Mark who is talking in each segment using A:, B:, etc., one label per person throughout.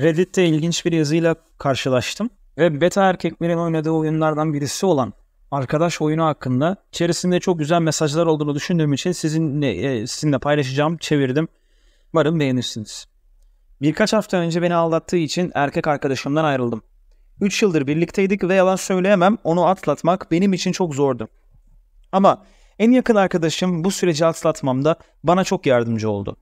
A: Reddit'te ilginç bir yazıyla karşılaştım ve beta erkeklerin oynadığı oyunlardan birisi olan arkadaş oyunu hakkında içerisinde çok güzel mesajlar olduğunu düşündüğüm için sizinle, e, sizinle paylaşacağım çevirdim. Umarım beğenirsiniz. Birkaç hafta önce beni aldattığı için erkek arkadaşımdan ayrıldım. 3 yıldır birlikteydik ve yalan söyleyemem onu atlatmak benim için çok zordu. Ama en yakın arkadaşım bu süreci atlatmamda bana çok yardımcı oldu.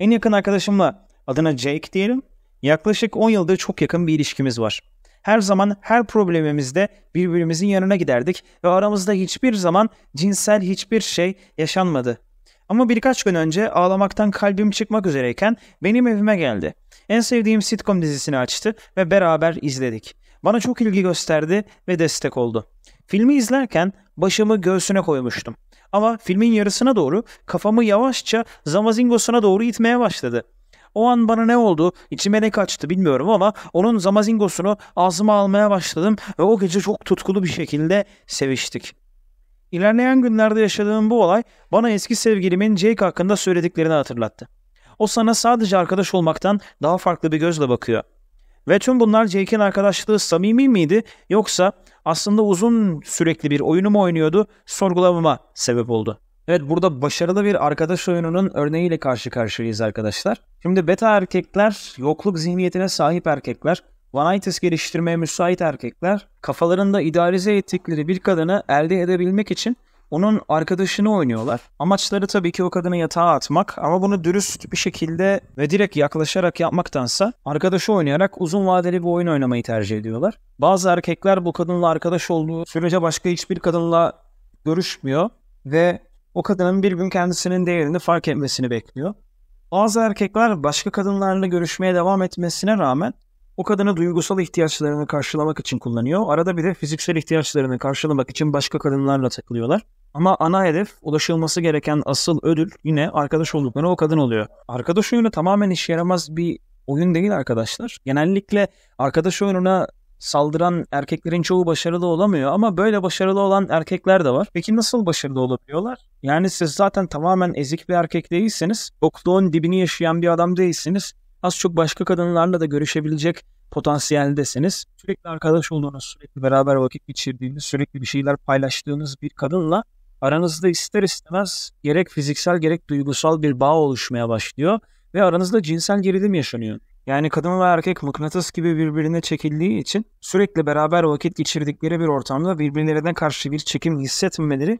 A: En yakın arkadaşımla adına Jake diyelim Yaklaşık 10 yıldır çok yakın bir ilişkimiz var. Her zaman her problemimizde birbirimizin yanına giderdik ve aramızda hiçbir zaman cinsel hiçbir şey yaşanmadı. Ama birkaç gün önce ağlamaktan kalbim çıkmak üzereyken benim evime geldi. En sevdiğim sitcom dizisini açtı ve beraber izledik. Bana çok ilgi gösterdi ve destek oldu. Filmi izlerken başımı göğsüne koymuştum. Ama filmin yarısına doğru kafamı yavaşça zamazingosuna doğru itmeye başladı. O an bana ne oldu, içime ne kaçtı bilmiyorum ama onun zamazingosunu ağzıma almaya başladım ve o gece çok tutkulu bir şekilde seviştik. İlerleyen günlerde yaşadığım bu olay bana eski sevgilimin Jake hakkında söylediklerini hatırlattı. O sana sadece arkadaş olmaktan daha farklı bir gözle bakıyor. Ve tüm bunlar Jake'in arkadaşlığı samimi miydi yoksa aslında uzun sürekli bir oyunu mu oynuyordu sorgulamama sebep oldu. Evet burada başarılı bir arkadaş oyununun örneğiyle karşı karşıyayız arkadaşlar. Şimdi beta erkekler, yokluk zihniyetine sahip erkekler, vanitas geliştirmeye müsait erkekler, kafalarında idealize ettikleri bir kadını elde edebilmek için onun arkadaşını oynuyorlar. Amaçları tabii ki o kadını yatağa atmak ama bunu dürüst bir şekilde ve direkt yaklaşarak yapmaktansa arkadaşı oynayarak uzun vadeli bir oyun oynamayı tercih ediyorlar. Bazı erkekler bu kadınla arkadaş olduğu sürece başka hiçbir kadınla görüşmüyor ve o kadının bir gün kendisinin değerini fark etmesini bekliyor. Bazı erkekler başka kadınlarla görüşmeye devam etmesine rağmen o kadını duygusal ihtiyaçlarını karşılamak için kullanıyor. Arada bir de fiziksel ihtiyaçlarını karşılamak için başka kadınlarla takılıyorlar. Ama ana hedef ulaşılması gereken asıl ödül yine arkadaş oldukları o kadın oluyor. Arkadaş oyunu tamamen iş yaramaz bir oyun değil arkadaşlar. Genellikle arkadaş oyununa saldıran erkeklerin çoğu başarılı olamıyor ama böyle başarılı olan erkekler de var. Peki nasıl başarılı olabiliyorlar? Yani siz zaten tamamen ezik bir erkek değilseniz, okluğun dibini yaşayan bir adam değilsiniz. Az çok başka kadınlarla da görüşebilecek potansiyeldesiniz. Sürekli arkadaş olduğunuz, sürekli beraber vakit geçirdiğiniz, sürekli bir şeyler paylaştığınız bir kadınla aranızda ister istemez gerek fiziksel gerek duygusal bir bağ oluşmaya başlıyor ve aranızda cinsel gerilim yaşanıyor. Yani kadın ve erkek mıknatıs gibi birbirine çekildiği için sürekli beraber vakit geçirdikleri bir ortamda birbirlerine karşı bir çekim hissetmemeleri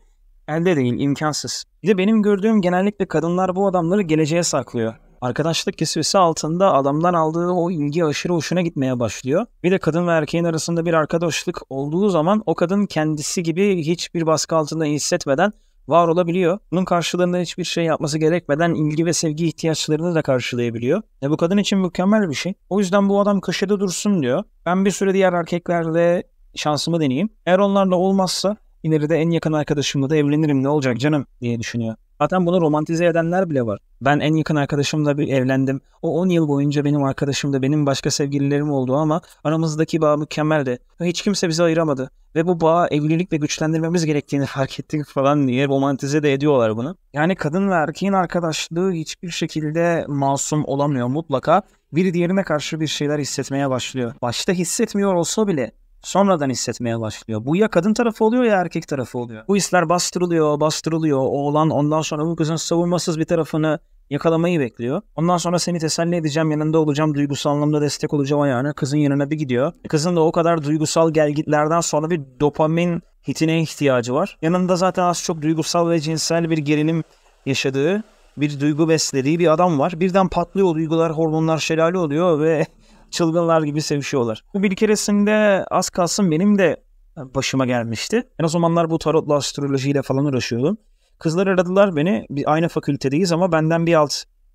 A: elde değil, imkansız. Bir de benim gördüğüm genellikle kadınlar bu adamları geleceğe saklıyor. Arkadaşlık kisvesi altında adamdan aldığı o ilgi aşırı hoşuna gitmeye başlıyor. Bir de kadın ve erkeğin arasında bir arkadaşlık olduğu zaman o kadın kendisi gibi hiçbir baskı altında hissetmeden var olabiliyor. Bunun karşılığında hiçbir şey yapması gerekmeden ilgi ve sevgi ihtiyaçlarını da karşılayabiliyor. E bu kadın için mükemmel bir şey. O yüzden bu adam köşede dursun diyor. Ben bir süre diğer erkeklerle şansımı deneyeyim. Eğer onlarla olmazsa ileride en yakın arkadaşımla da evlenirim ne olacak canım diye düşünüyor. Zaten bunu romantize edenler bile var. Ben en yakın arkadaşımla bir evlendim. O 10 yıl boyunca benim arkadaşım da benim başka sevgililerim oldu ama aramızdaki bağ mükemmeldi. Hiç kimse bizi ayıramadı. Ve bu bağı evlilikle güçlendirmemiz gerektiğini fark ettik falan diye romantize de ediyorlar bunu. Yani kadın ve erkeğin arkadaşlığı hiçbir şekilde masum olamıyor. Mutlaka biri diğerine karşı bir şeyler hissetmeye başlıyor. Başta hissetmiyor olsa bile sonradan hissetmeye başlıyor. Bu ya kadın tarafı oluyor ya erkek tarafı oluyor. Bu hisler bastırılıyor, bastırılıyor. Oğlan ondan sonra bu kızın savunmasız bir tarafını yakalamayı bekliyor. Ondan sonra seni teselli edeceğim, yanında olacağım, duygusal anlamda destek olacağım ayağına. Kızın yanına bir gidiyor. Kızın da o kadar duygusal gelgitlerden sonra bir dopamin hitine ihtiyacı var. Yanında zaten az çok duygusal ve cinsel bir gerilim yaşadığı bir duygu beslediği bir adam var. Birden patlıyor duygular, hormonlar şelale oluyor ve çılgınlar gibi sevişiyorlar. Bu bir keresinde az kalsın benim de başıma gelmişti. Ben o zamanlar bu tarotla astrolojiyle falan uğraşıyordum. Kızlar aradılar beni. aynı fakültedeyiz ama benden bir alt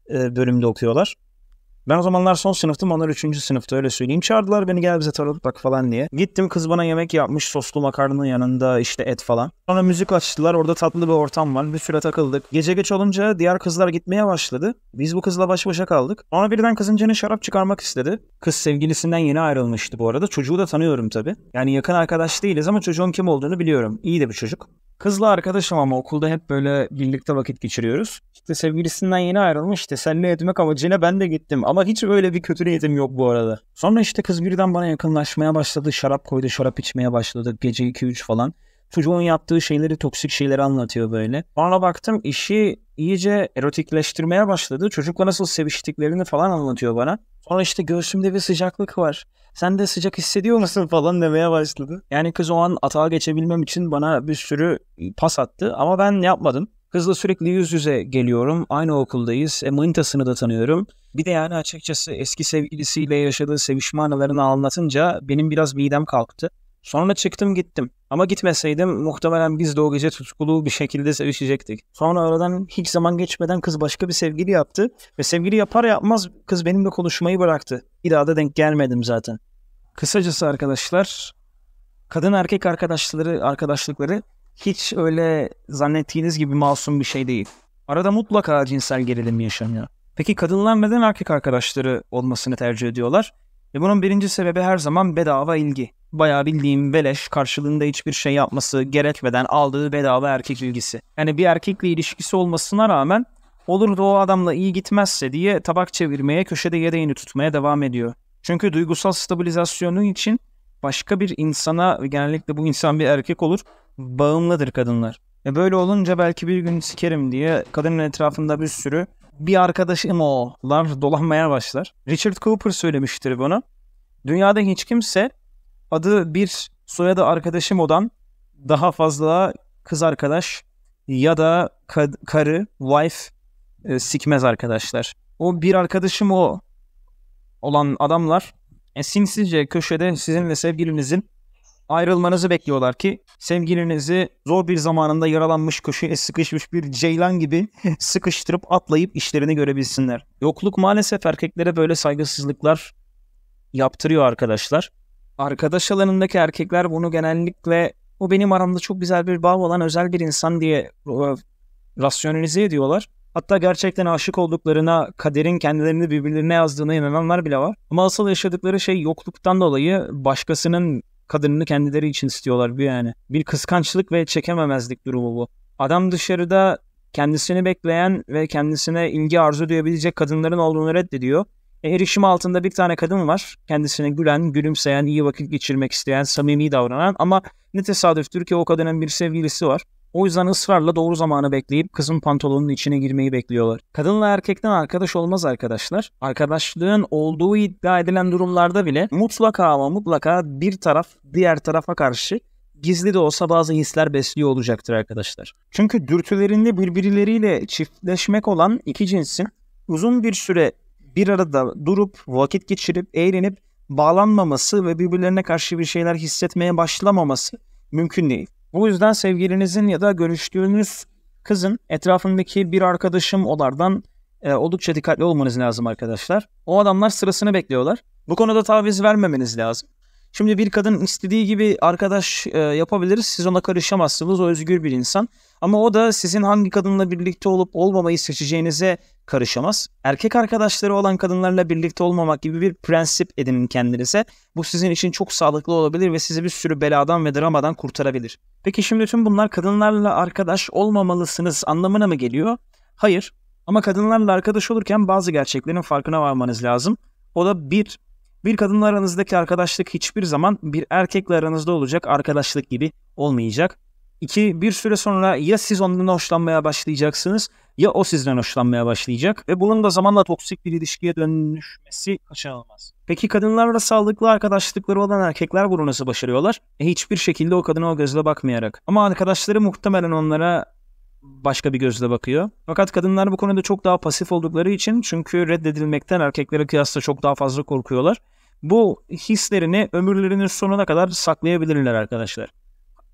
A: e, bölümde okuyorlar. Ben o zamanlar son sınıftım onlar üçüncü sınıfta öyle söyleyeyim. Çağırdılar beni gel bize tarot bak falan diye. Gittim kız bana yemek yapmış soslu makarnanın yanında işte et falan. Sonra müzik açtılar orada tatlı bir ortam var bir süre takıldık. Gece geç olunca diğer kızlar gitmeye başladı. Biz bu kızla baş başa kaldık. Sonra birden kızın canı şarap çıkarmak istedi. Kız sevgilisinden yeni ayrılmıştı bu arada. Çocuğu da tanıyorum tabii. Yani yakın arkadaş değiliz ama çocuğun kim olduğunu biliyorum. İyi de bir çocuk. Kızla arkadaşım ama okulda hep böyle birlikte vakit geçiriyoruz. İşte sevgilisinden yeni ayrılmış işte seninle etmek amacıyla ben de gittim. Ama hiç öyle bir kötü niyetim yok bu arada. Sonra işte kız birden bana yakınlaşmaya başladı. Şarap koydu, şarap içmeye başladı. Gece 2-3 falan. Çocuğun yaptığı şeyleri, toksik şeyleri anlatıyor böyle. Sonra baktım işi iyice erotikleştirmeye başladı. Çocukla nasıl seviştiklerini falan anlatıyor bana. Sonra işte göğsümde bir sıcaklık var sen de sıcak hissediyor musun falan demeye başladı. Yani kız o an atağa geçebilmem için bana bir sürü pas attı ama ben yapmadım. Kızla sürekli yüz yüze geliyorum. Aynı okuldayız. E, manitasını da tanıyorum. Bir de yani açıkçası eski sevgilisiyle yaşadığı sevişme anılarını anlatınca benim biraz midem kalktı. Sonra çıktım gittim. Ama gitmeseydim muhtemelen biz de o gece tutkulu bir şekilde sevişecektik. Sonra aradan hiç zaman geçmeden kız başka bir sevgili yaptı. Ve sevgili yapar yapmaz kız benimle konuşmayı bıraktı. Bir daha da denk gelmedim zaten. Kısacası arkadaşlar kadın erkek arkadaşları arkadaşlıkları hiç öyle zannettiğiniz gibi masum bir şey değil. Arada mutlaka cinsel gerilim yaşanıyor. Peki kadınlar neden erkek arkadaşları olmasını tercih ediyorlar? Ve bunun birinci sebebi her zaman bedava ilgi bayağı bildiğim beleş karşılığında hiçbir şey yapması gerekmeden aldığı bedava erkek ilgisi. Yani bir erkekle ilişkisi olmasına rağmen olur da o adamla iyi gitmezse diye tabak çevirmeye köşede yedeğini tutmaya devam ediyor. Çünkü duygusal stabilizasyonu için başka bir insana genellikle bu insan bir erkek olur bağımlıdır kadınlar. E böyle olunca belki bir gün sikerim diye kadının etrafında bir sürü bir arkadaşım olar dolanmaya başlar. Richard Cooper söylemiştir bunu. Dünyada hiç kimse adı bir soyadı arkadaşım olan daha fazla kız arkadaş ya da kad- karı, wife e, sikmez arkadaşlar. O bir arkadaşım o olan adamlar e, sinsice köşede sizin ve sevgilinizin ayrılmanızı bekliyorlar ki sevgilinizi zor bir zamanında yaralanmış köşeye sıkışmış bir ceylan gibi sıkıştırıp atlayıp işlerini görebilsinler. Yokluk maalesef erkeklere böyle saygısızlıklar yaptırıyor arkadaşlar arkadaş alanındaki erkekler bunu genellikle o benim aramda çok güzel bir bağ olan özel bir insan diye e, rasyonalize ediyorlar. Hatta gerçekten aşık olduklarına, kaderin kendilerini birbirlerine yazdığına inananlar bile var. Ama asıl yaşadıkları şey yokluktan dolayı başkasının kadınını kendileri için istiyorlar bir yani. Bir kıskançlık ve çekememezlik durumu bu. Adam dışarıda kendisini bekleyen ve kendisine ilgi arzu duyabilecek kadınların olduğunu reddediyor erişim altında bir tane kadın var. Kendisine gülen, gülümseyen, iyi vakit geçirmek isteyen, samimi davranan ama ne tesadüftür ki o kadının bir sevgilisi var. O yüzden ısrarla doğru zamanı bekleyip kızın pantolonunun içine girmeyi bekliyorlar. Kadınla erkekten arkadaş olmaz arkadaşlar. Arkadaşlığın olduğu iddia edilen durumlarda bile mutlaka ama mutlaka bir taraf diğer tarafa karşı gizli de olsa bazı hisler besliyor olacaktır arkadaşlar. Çünkü dürtülerinde birbirleriyle çiftleşmek olan iki cinsin uzun bir süre bir arada durup vakit geçirip eğlenip bağlanmaması ve birbirlerine karşı bir şeyler hissetmeye başlamaması mümkün değil. Bu yüzden sevgilinizin ya da görüştüğünüz kızın etrafındaki bir arkadaşım olardan e, oldukça dikkatli olmanız lazım arkadaşlar. O adamlar sırasını bekliyorlar. Bu konuda taviz vermemeniz lazım. Şimdi bir kadın istediği gibi arkadaş e, yapabiliriz. Siz ona karışamazsınız. O özgür bir insan. Ama o da sizin hangi kadınla birlikte olup olmamayı seçeceğinize karışamaz. Erkek arkadaşları olan kadınlarla birlikte olmamak gibi bir prensip edinin kendinize. Bu sizin için çok sağlıklı olabilir ve sizi bir sürü beladan ve dramadan kurtarabilir. Peki şimdi tüm bunlar kadınlarla arkadaş olmamalısınız anlamına mı geliyor? Hayır. Ama kadınlarla arkadaş olurken bazı gerçeklerin farkına varmanız lazım. O da bir, bir kadınla aranızdaki arkadaşlık hiçbir zaman bir erkekle aranızda olacak arkadaşlık gibi olmayacak. İki, bir süre sonra ya siz ondan hoşlanmaya başlayacaksınız ya o sizden hoşlanmaya başlayacak ve bunun da zamanla toksik bir ilişkiye dönüşmesi kaçınılmaz. Peki kadınlarla sağlıklı arkadaşlıkları olan erkekler bunu nasıl başarıyorlar? E, hiçbir şekilde o kadına o gözle bakmayarak. Ama arkadaşları muhtemelen onlara başka bir gözle bakıyor. Fakat kadınlar bu konuda çok daha pasif oldukları için çünkü reddedilmekten erkeklere kıyasla çok daha fazla korkuyorlar. Bu hislerini ömürlerinin sonuna kadar saklayabilirler arkadaşlar.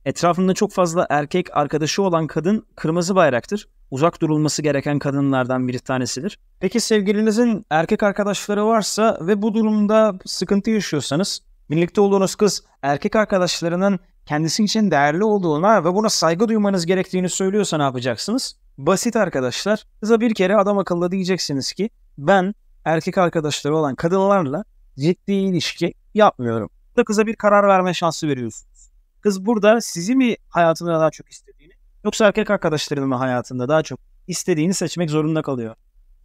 A: Etrafında çok fazla erkek arkadaşı olan kadın kırmızı bayraktır. Uzak durulması gereken kadınlardan bir tanesidir. Peki sevgilinizin erkek arkadaşları varsa ve bu durumda sıkıntı yaşıyorsanız birlikte olduğunuz kız erkek arkadaşlarının kendisi için değerli olduğuna ve buna saygı duymanız gerektiğini söylüyorsa ne yapacaksınız? Basit arkadaşlar. Kıza bir kere adam akıllı diyeceksiniz ki ben erkek arkadaşları olan kadınlarla ciddi ilişki yapmıyorum. Da kıza bir karar verme şansı veriyorsunuz. Kız burada sizi mi hayatında daha çok istediğini yoksa erkek arkadaşlarının mı hayatında daha çok istediğini seçmek zorunda kalıyor.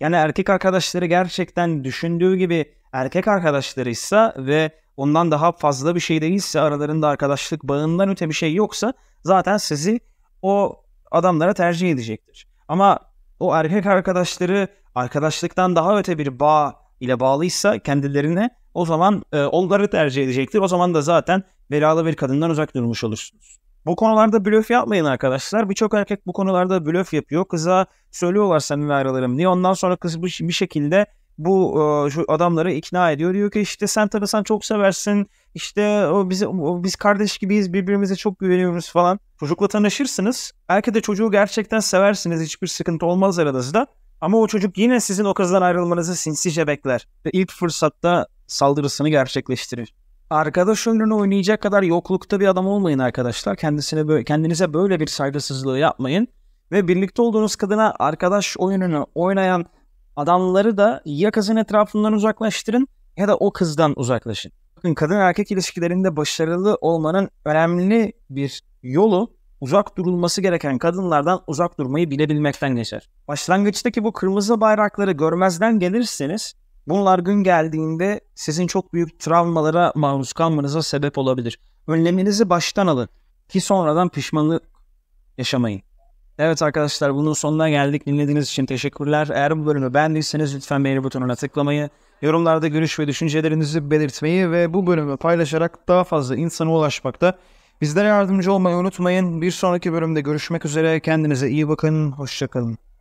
A: Yani erkek arkadaşları gerçekten düşündüğü gibi erkek arkadaşlarıysa ve ondan daha fazla bir şey değilse aralarında arkadaşlık bağından öte bir şey yoksa zaten sizi o adamlara tercih edecektir. Ama o erkek arkadaşları arkadaşlıktan daha öte bir bağ ile bağlıysa kendilerine o zaman e, onları tercih edecektir. O zaman da zaten belalı bir kadından uzak durmuş olursunuz. Bu konularda blöf yapmayın arkadaşlar. Birçok erkek bu konularda blöf yapıyor. Kıza söylüyorlar seninle ayrılırım diye. Ondan sonra kız bir şekilde bu e, şu adamları ikna ediyor. Diyor ki işte sen sen çok seversin. İşte o bizi o, biz kardeş gibiyiz. Birbirimize çok güveniyoruz falan. Çocukla tanışırsınız. Belki de çocuğu gerçekten seversiniz. Hiçbir sıkıntı olmaz aranızda. Ama o çocuk yine sizin o kızdan ayrılmanızı sinsice bekler ve ilk fırsatta saldırısını gerçekleştirir arkadaş oyununu oynayacak kadar yoklukta bir adam olmayın arkadaşlar. Kendisine böyle, kendinize böyle bir saygısızlığı yapmayın. Ve birlikte olduğunuz kadına arkadaş oyununu oynayan adamları da ya kızın etrafından uzaklaştırın ya da o kızdan uzaklaşın. Bakın kadın erkek ilişkilerinde başarılı olmanın önemli bir yolu uzak durulması gereken kadınlardan uzak durmayı bilebilmekten geçer. Başlangıçtaki bu kırmızı bayrakları görmezden gelirseniz Bunlar gün geldiğinde sizin çok büyük travmalara maruz kalmanıza sebep olabilir. Önleminizi baştan alın ki sonradan pişmanlık yaşamayın. Evet arkadaşlar bunun sonuna geldik. Dinlediğiniz için teşekkürler. Eğer bu bölümü beğendiyseniz lütfen beğeni butonuna tıklamayı, yorumlarda görüş ve düşüncelerinizi belirtmeyi ve bu bölümü paylaşarak daha fazla insana ulaşmakta bizlere yardımcı olmayı unutmayın. Bir sonraki bölümde görüşmek üzere. Kendinize iyi bakın. Hoşçakalın.